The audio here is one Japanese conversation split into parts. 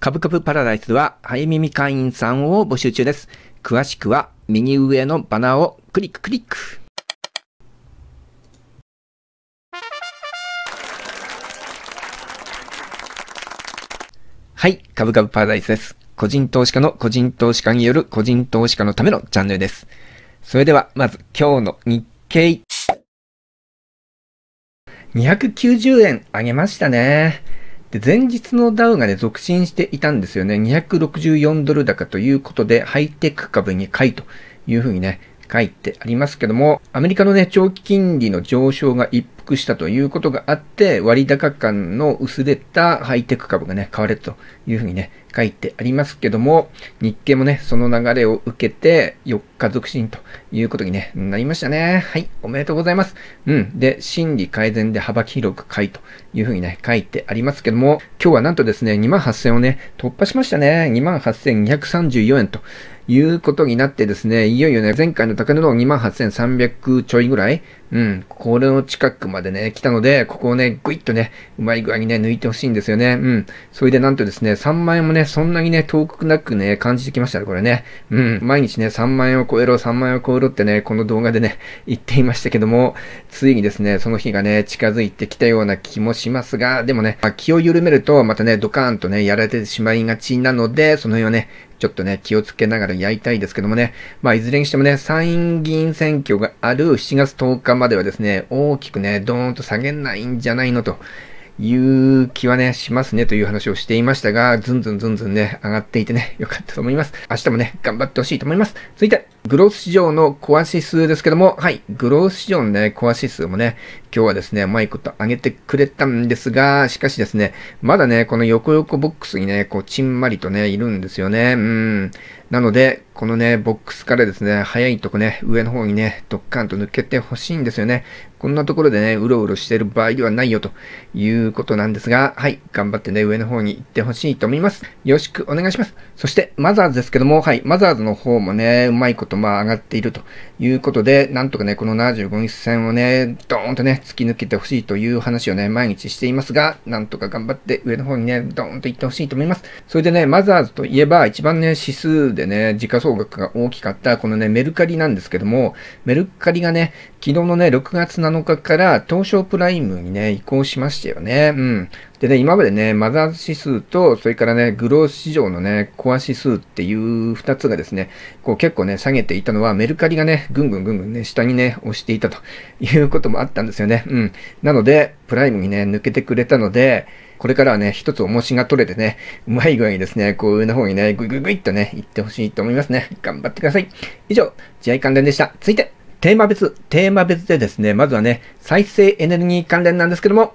株ブパラダイスでは、早耳会員さんを募集中です。詳しくは、右上のバナーをクリッククリック。はい、株ブパラダイスです。個人投資家の個人投資家による個人投資家のためのチャンネルです。それでは、まず今日の日経。290円上げましたね。で、前日のダウがね、続伸していたんですよね。264ドル高ということで、ハイテク株に買いというふうにね、書いてありますけども、アメリカのね、長期金利の上昇が一クしたということがあって、割高感の薄れたハイテク株がね、買われるというふうにね、書いてありますけども、日経もね、その流れを受けて、4日続進ということに、ね、なりましたね。はい、おめでとうございます。うん。で、心理改善で幅広く買いというふうにね、書いてありますけども、今日はなんとですね、28000をね、突破しましたね。28,234円ということになってですね、いよいよね、前回の高値の28,300ちょいぐらいうん、これの近くまでね、来たので、ここをね、ぐいっとね、うまい具合にね、抜いてほしいんですよね。うん。それでなんとですね、3万円もね、そんなにね、遠くなくね、感じてきましたね、これね。うん。毎日ね、3万円を超えろ、3万円を超えろってね、この動画でね、言っていましたけども、ついにですね、その日がね、近づいてきたような気もしますが、でもね、まあ、気を緩めると、またね、ドカーンとね、やられてしまいがちなので、その辺はね、ちょっとね、気をつけながらやりたいですけどもね、まあ、いずれにしてもね、参議院選挙がある7月10日まではですね、大きくね、ドーンと下げないんじゃないのという気はね、しますねという話をしていましたが、ずんずんずんずんね、上がっていてね、よかったと思います。明日もね、頑張ってほしいと思います。続いて、グロース市場のコア指数ですけども、はい、グロース市場のね、コア指数もね、今日はですね、うまいこと上げてくれたんですが、しかしですね、まだね、この横横ボックスにね、こう、ちんまりとね、いるんですよね。うん。なので、このね、ボックスからですね、早いとこね、上の方にね、ドッカンと抜けてほしいんですよね。こんなところでね、うろうろしてる場合ではないよということなんですが、はい、頑張ってね、上の方に行ってほしいと思います。よろしくお願いします。そして、マザーズですけども、はい、マザーズの方もね、うまいこと、まあ、上がっているということで、なんとかね、この75日線をね、ドーンとね、突き抜けてほしいという話をね、毎日していますが、なんとか頑張って上の方にね、ドーンと行ってほしいと思います。それでね、マザーズといえば、一番ね、指数でね、時価額が大きかった、このね、メルカリなんですけども、メルカリがね、昨日のね、6月7日から東証プライムにね、移行しましたよね。うん。でね、今までね、マザーズ指数と、それからね、グロース市場のね、コア指数っていう2つがですね、こう結構ね、下げていたのは、メルカリがね、ぐんぐんぐんぐんね、下にね、押していたということもあったんですよね。うん。なので、プライムにね、抜けてくれたので、これからはね、一つ重しが取れてね、うまい具合にですね、こう上の方にね、ぐいぐいぐいっとね、行ってほしいと思いますね。頑張ってください。以上、試合関連でした。続いて。テーマ別、テーマ別でですね、まずはね、再生エネルギー関連なんですけども、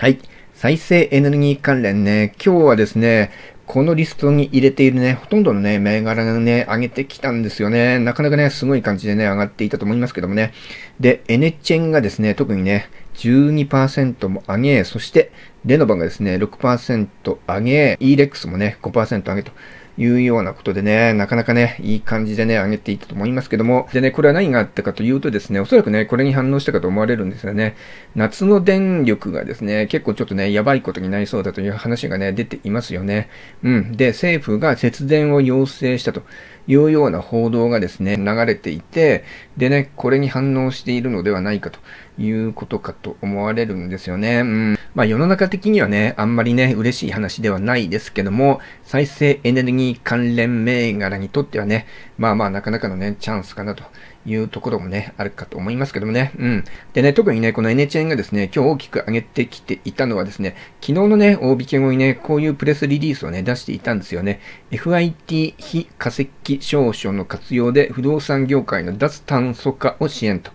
はい。再生エネルギー関連ね、今日はですね、このリストに入れているね、ほとんどのね、銘柄がね、上げてきたんですよね。なかなかね、すごい感じでね、上がっていたと思いますけどもね。で、エネチェンがですね、特にね、12%も上げ、そして、レノバがですね、6%上げ、e レックスもね、5%上げと。いうようなことでね、なかなかね、いい感じでね、上げていったと思いますけども、でね、これは何があったかというとですね、おそらくね、これに反応したかと思われるんですよね、夏の電力がですね、結構ちょっとね、やばいことになりそうだという話がね、出ていますよね。うん。で、政府が節電を要請したというような報道がですね、流れていて、でね、これに反応しているのではないかということかと思われるんですよね。うん。まあ世の中的にはね、あんまりね、嬉しい話ではないですけども、再生エネルギー関連銘柄にとってはね、まあまあなかなかのね、チャンスかなというところもね、あるかと思いますけどもね。うん。でね、特にね、この NHN がですね、今日大きく上げてきていたのはですね、昨日のね、大引け後にね、こういうプレスリリースをね、出していたんですよね。FIT 非化石証書の活用で不動産業界の脱炭素化を支援と、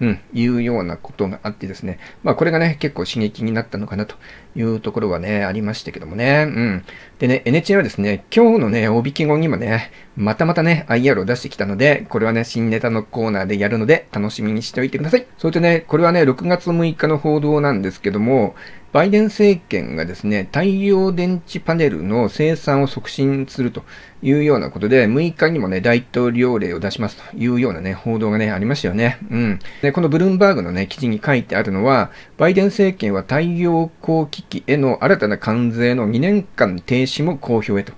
うん、いうようなことがあってですね、まあこれがね、結構刺激になったのかなというところはね、ありましたけどもね。うん。でね、NHK はですね、今日のね、おびき後にもね、またまたね、IR を出してきたので、これはね、新ネタのコーナーでやるので、楽しみにしておいてください。それとね、これはね、6月6日の報道なんですけども、バイデン政権がですね、太陽電池パネルの生産を促進するというようなことで、6日にもね、大統領令を出しますというようなね、報道がね、ありましたよね。うん。で、このブルームバーグのね、記事に書いてあるのは、バイデン政権は太陽光機器への新たな関税の2年間停止も公表へと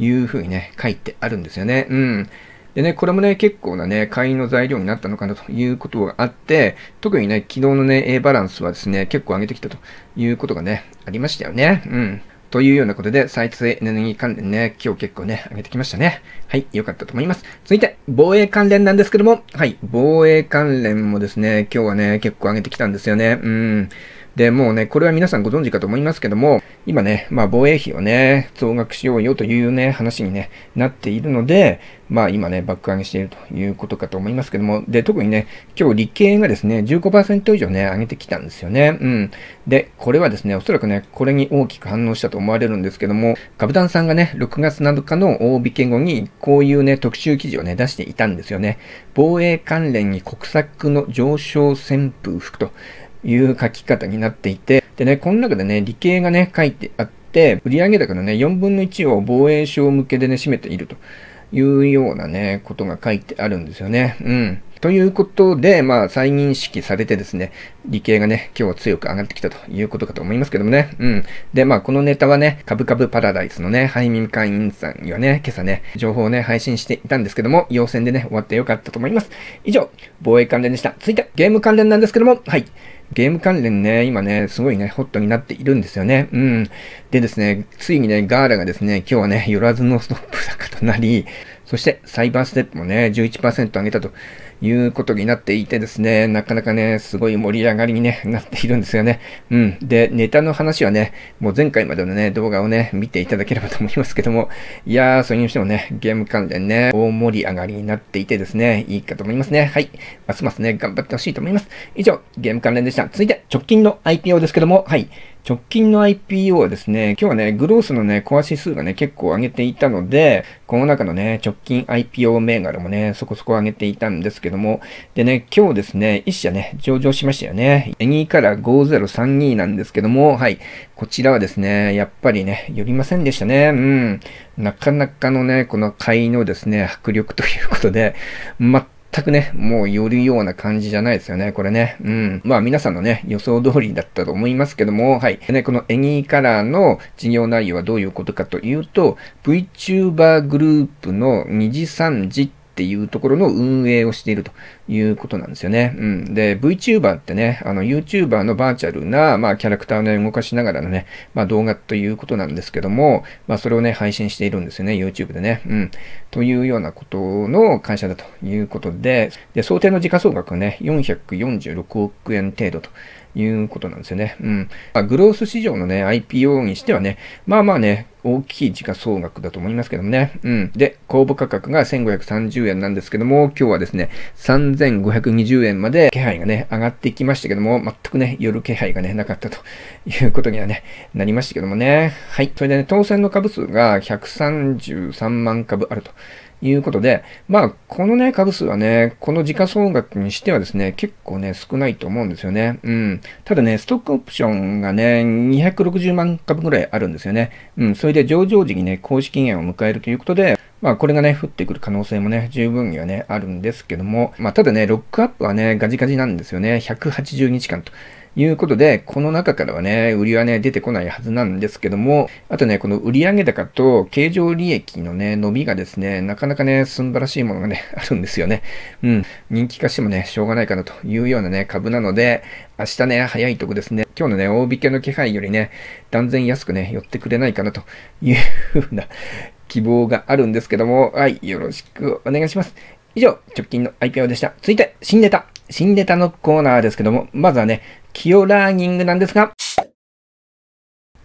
いうふうにね、書いてあるんですよね。うん。でね、これもね、結構なね、会員の材料になったのかなということがあって、特にね、昨日のね、A バランスはですね、結構上げてきたということがね、ありましたよね。うん。というようなことで、再生エネルギー関連ね、今日結構ね、上げてきましたね。はい、良かったと思います。続いて、防衛関連なんですけども、はい、防衛関連もですね、今日はね、結構上げてきたんですよね。うん。で、もうね、これは皆さんご存知かと思いますけども、今ね、まあ防衛費をね、増額しようよというね、話に、ね、なっているので、まあ今ね、爆上げしているということかと思いますけども、で、特にね、今日理系がですね、15%以上ね、上げてきたんですよね。うん。で、これはですね、おそらくね、これに大きく反応したと思われるんですけども、株団さんがね、6月7日の大引け後に、こういうね、特集記事をね、出していたんですよね。防衛関連に国策の上昇旋風吹くと。いう書き方になっていて、でね、この中でね、理系がね、書いてあって、売上高のね、4分の1を防衛省向けでね、占めているというようなね、ことが書いてあるんですよね。うん。ということで、まあ、再認識されてですね、理系がね、今日は強く上がってきたということかと思いますけどもね。うん。で、まあ、このネタはね、株株パラダイスのね、ハイミン会員さんにはね、今朝ね、情報をね、配信していたんですけども、要戦でね、終わってよかったと思います。以上、防衛関連でした。続いて、ゲーム関連なんですけども、はい。ゲーム関連ね、今ね、すごいね、ホットになっているんですよね。うん。でですね、ついにね、ガーラがですね、今日はね、寄らずのストップ高となり、そしてサイバーステップもね、11%上げたと。いうことになっていてですね、なかなかね、すごい盛り上がりに、ね、なっているんですよね。うん。で、ネタの話はね、もう前回までのね、動画をね、見ていただければと思いますけども、いやー、それにしてもね、ゲーム関連ね、大盛り上がりになっていてですね、いいかと思いますね。はい。ますますね、頑張ってほしいと思います。以上、ゲーム関連でした。続いて、直近の IPO ですけども、はい。直近の IPO はですね、今日はね、グロースのね、コア指数がね、結構上げていたので、この中のね、直近 IPO 銘柄もね、そこそこ上げていたんですけども、でね、今日ですね、1社ね、上場しましたよね。2から5032なんですけども、はい、こちらはですね、やっぱりね、寄りませんでしたね。うん。なかなかのね、この買いのですね、迫力ということで、全全くね、もう寄るような感じじゃないですよね、これね。うん。まあ皆さんのね、予想通りだったと思いますけども、はい。ね、このエニーカラーの事業内容はどういうことかというと、VTuber グループの二次三次ってっていうところの運営をしているということなんですよね。うん。で、VTuber ってね、あの YouTuber のバーチャルな、まあ、キャラクターをね、動かしながらのね、まあ、動画ということなんですけども、まあ、それをね、配信しているんですよね、YouTube でね。うん。というようなことの会社だということで、で、想定の時価総額はね、446億円程度と。いうことなんですよね。うん。まあ、グロース市場のね、IPO にしてはね、まあまあね、大きい時価総額だと思いますけどもね。うん。で、公募価格が1530円なんですけども、今日はですね、3520円まで気配がね、上がってきましたけども、全くね、夜気配がね、なかったということにはね、なりましたけどもね。はい。それでね、当選の株数が133万株あると。いうことで、まあ、このね、株数はね、この時価総額にしてはですね、結構ね、少ないと思うんですよね。うん。ただね、ストックオプションがね、260万株ぐらいあるんですよね。うん。それで上場時にね、公式期限を迎えるということで、まあこれがね、降ってくる可能性もね、十分にはね、あるんですけども、まあただね、ロックアップはね、ガジガジなんですよね。180日間と。いうことで、この中からはね、売りはね、出てこないはずなんですけども、あとね、この売上高と経常利益のね、伸びがですね、なかなかね、すんばらしいものがね、あるんですよね。うん。人気化してもね、しょうがないかなというようなね、株なので、明日ね、早いとこですね、今日のね、大引けの気配よりね、断然安くね、寄ってくれないかなというふうな 希望があるんですけども、はい、よろしくお願いします。以上、直近の IPO でした。続いて、新ネタ。新ネタのコーナーですけども、まずはね、キオラーニングなんですが、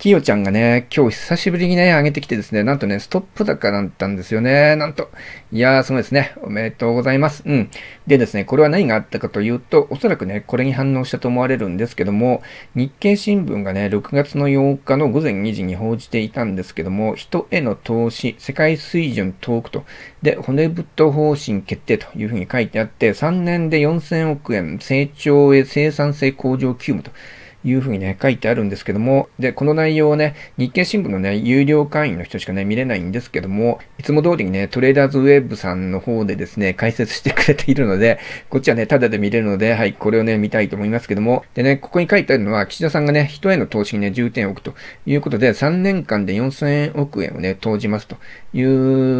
ひよちゃんがね、今日久しぶりにね、上げてきてですね、なんとね、ストップ高だったんですよね。なんと。いやー、すごいですね。おめでとうございます。うん。でですね、これは何があったかというと、おそらくね、これに反応したと思われるんですけども、日経新聞がね、6月の8日の午前2時に報じていたんですけども、人への投資、世界水準遠くと、で、骨太方針決定というふうに書いてあって、3年で4000億円、成長へ生産性向上急務と。いうふうにね、書いてあるんですけども、で、この内容をね、日経新聞のね、有料会員の人しかね、見れないんですけども、いつも通りにね、トレーダーズウェブさんの方でですね、解説してくれているので、こっちはね、タダで見れるので、はい、これをね、見たいと思いますけども、でね、ここに書いてあるのは、岸田さんがね、人への投資にね、重点を置くということで、3年間で4000億円をね、投じますとい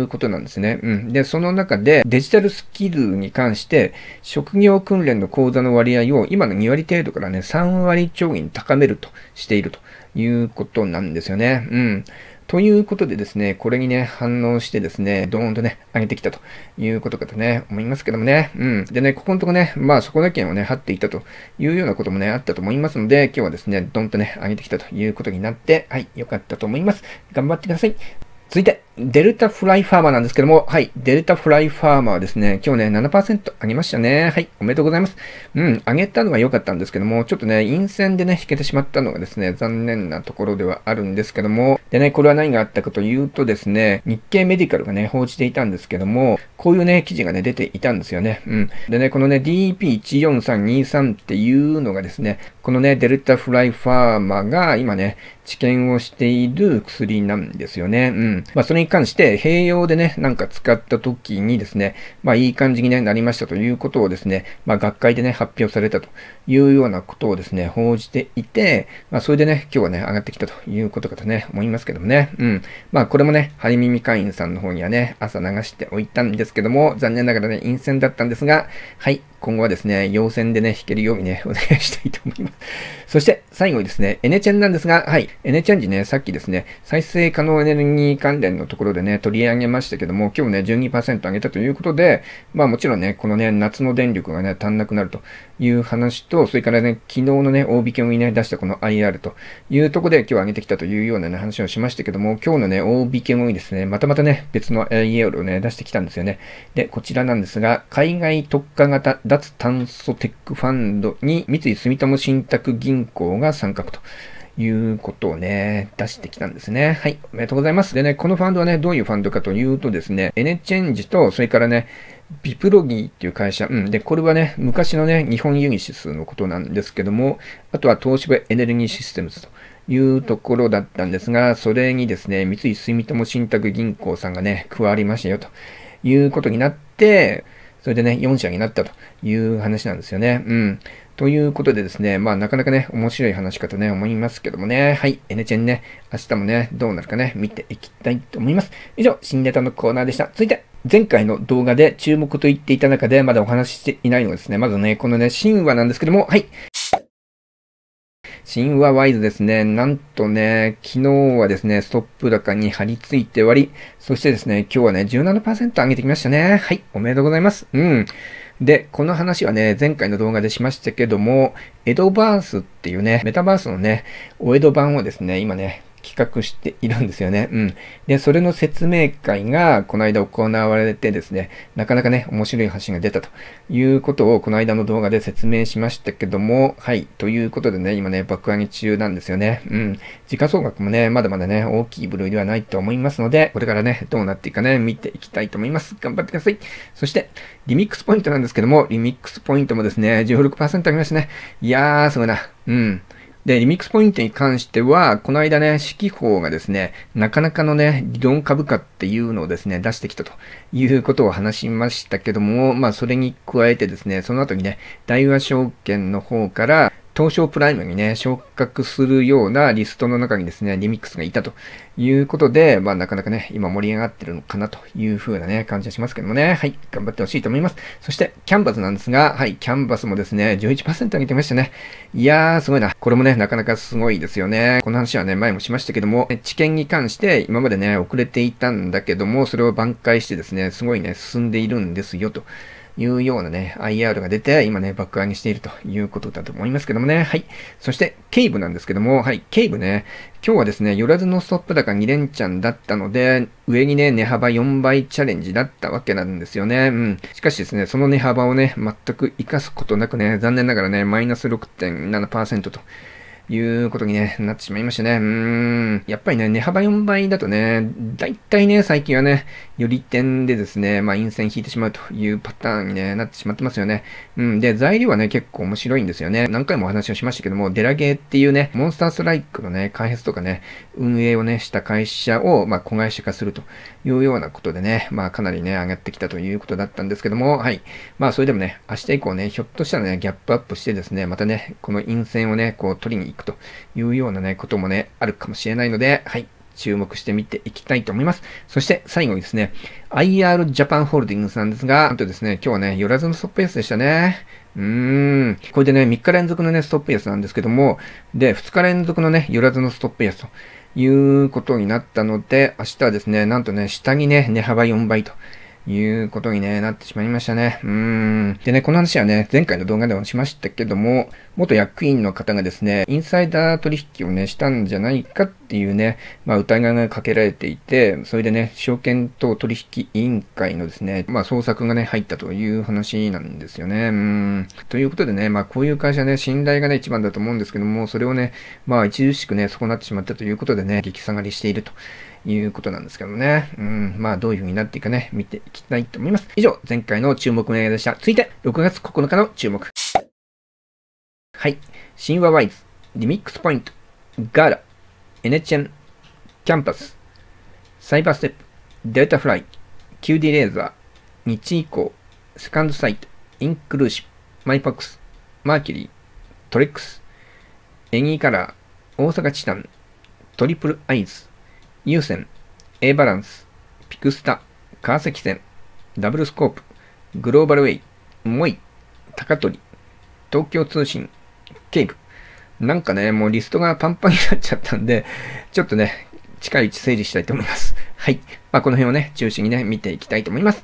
うことなんですね。うん、で、その中でデジタルスキルに関して、職業訓練の講座の割合を今の2割程度からね、3割超に高めるとしているということなんですよね。うん。ということでですね、これにね、反応してですね、ドーンとね、上げてきたということかとね、思いますけどもね。うん。でね、ここのとこね、まあ、そこだけをね、張っていたというようなこともね、あったと思いますので、今日はですね、ドンとね、上げてきたということになって、はい、良かったと思います。頑張ってください。続いて、デルタフライファーマーなんですけども、はい、デルタフライファーマーですね、今日ね、7%上げましたね。はい、おめでとうございます。うん、上げたのが良かったんですけども、ちょっとね、陰線でね、引けてしまったのがですね、残念なところではあるんですけども、でね、これは何があったかというとですね、日経メディカルがね、報じていたんですけども、こういうね、記事がね、出ていたんですよね。うん。でね、このね、DEP14323 っていうのがですね、このね、デルタフライファーマーが今ね、治験をしている薬なんですよね。うん。まあ、それに関して、併用でね、なんか使った時にですね、まあ、いい感じに、ね、なりましたということをですね、まあ、学会でね、発表されたというようなことをですね、報じていて、まあ、それでね、今日はね、上がってきたということかとね、思いますけどもね。うん。まあ、これもね、ハリミミ会員さんの方にはね、朝流しておいたんですけども、残念ながらね、陰線だったんですが、はい、今後はですね、要線でね、弾けるようにね、お願いしたいと思います。そして、最後にですね、エネチェンなんですが、はい、エネチェンジね、さっきですね、再生可能エネルギー関連のところでね、取り上げましたけども、今日ね、12%上げたということで、まあもちろんね、このね、夏の電力がね、足んなくなるという話と、それからね、昨日のね、大引けをにね、出したこの IR というとこで今日上げてきたというようなね、話をしましたけども、今日のね、大引けもにですね、またまたね、別の IR をね、出してきたんですよね。で、こちらなんですが、海外特化型脱炭素テックファンドに三井住友信託銀行が参画と。いうことをね、出してきたんですね。はい。おめでとうございます。でね、このファンドはね、どういうファンドかというとですね、エネチェンジと、それからね、ビプロギーっていう会社、うん。で、これはね、昔のね、日本ユニシスのことなんですけども、あとは東芝エネルギーシステムズというところだったんですが、それにですね、三井住友信託銀行さんがね、加わりましたよということになって、それでね、4社になったという話なんですよね。うん。ということでですね、まあなかなかね、面白い話し方ね、思いますけどもね、はい、エネチェンね、明日もね、どうなるかね、見ていきたいと思います。以上、新ネタのコーナーでした。続いて、前回の動画で注目と言っていた中で、まだお話ししていないのがですね、まずね、このね、神話なんですけども、はい、神話ワイズですね、なんとね、昨日はですね、ストップ高に張り付いて割り、そしてですね、今日はね、17%上げてきましたね。はい、おめでとうございます。うん。で、この話はね、前回の動画でしましたけども、エドバースっていうね、メタバースのね、お江戸版をですね、今ね、企画しているんですよね。うん。で、それの説明会がこの間行われてですね、なかなかね、面白い発信が出たということをこの間の動画で説明しましたけども、はい。ということでね、今ね、爆上げ中なんですよね。うん。時価総額もね、まだまだね、大きい部類ではないと思いますので、これからね、どうなっていくかね、見ていきたいと思います。頑張ってください。そして、リミックスポイントなんですけども、リミックスポイントもですね、16%あげましたね。いやー、すごいな。うん。で、リミックスポイントに関しては、この間ね、四季報がですね、なかなかのね、理論株価っていうのをですね、出してきたということを話しましたけども、まあ、それに加えてですね、その後にね、大和証券の方から、東証プライムにね、昇格するようなリストの中にですね、リミックスがいたということで、まあなかなかね、今盛り上がってるのかなという風なね、感じはしますけどもね、はい、頑張ってほしいと思います。そして、キャンバスなんですが、はい、キャンバスもですね、11%上げてましたね。いやー、すごいな。これもね、なかなかすごいですよね。この話はね、前もしましたけども、知見に関して今までね、遅れていたんだけども、それを挽回してですね、すごいね、進んでいるんですよと。いうようなね、IR が出て、今ね、爆上げしているということだと思いますけどもね。はい。そして、ケイブなんですけども、はい、ケイブね、今日はですね、寄らずのストップ高2連チャンだったので、上にね、値幅4倍チャレンジだったわけなんですよね。うん。しかしですね、その値幅をね、全く活かすことなくね、残念ながらね、マイナス6.7%ということに、ね、なってしまいましたね。うん。やっぱりね、値幅4倍だとね、だいたいね、最近はね、より点でですね、まあ、陰線引いてしまうというパターンに、ね、なってしまってますよね。うん。で、材料はね、結構面白いんですよね。何回もお話をしましたけども、デラゲーっていうね、モンスターストライクのね、開発とかね、運営をね、した会社を、まあ、子会社化すると。いうようなことでね、まあかなりね、上がってきたということだったんですけども、はい。まあそれでもね、明日以降ね、ひょっとしたらね、ギャップアップしてですね、またね、この陰線をね、こう取りに行くというようなね、こともね、あるかもしれないので、はい。注目してみていきたいと思います。そして最後にですね、IR ジャパンホールディングスなんですが、あとですね、今日はね、寄らずのストップエスでしたね。うーん。これでね、3日連続のね、ストップ安なんですけども、で、2日連続のね、寄らずのストップ安と。いうことになったので、明日はですね、なんとね、下にね、値幅4倍ということに、ね、なってしまいましたね。うん。でね、この話はね、前回の動画でもしましたけども、元役員の方がですね、インサイダー取引をね、したんじゃないかっていうね、まあ、疑いがかけられていて、それでね、証券等取引委員会のですね、まあ、捜索がね、入ったという話なんですよね。うん。ということでね、まあ、こういう会社ね、信頼がね、一番だと思うんですけども、それをね、まあ、著しくね、損なってしまったということでね、激下がりしていると。いうことなんですけどね。うん、まあどういう風になっていくかね、見ていきたいと思います。以上、前回の注目の映画でした。続いて、6月9日の注目。はい。神話ワイズ、リミックスポイント、ガーラ、エネチェン、キャンパス、サイバーステップ、データフライ、QD レーザー、日以降、セカンドサイト、インクルーシブ、マイパックス、マーキュリー、トレックス、エニーカラー、大阪チタン、トリプルアイズ、優先、A バランス、ピクスタ、川崎線、ダブルスコープ、グローバルウェイ、モイ、高取、東京通信、ケイブ。なんかね、もうリストがパンパンになっちゃったんで、ちょっとね、近いうち整理したいと思います。はい。まあ、この辺をね、中心にね、見ていきたいと思います。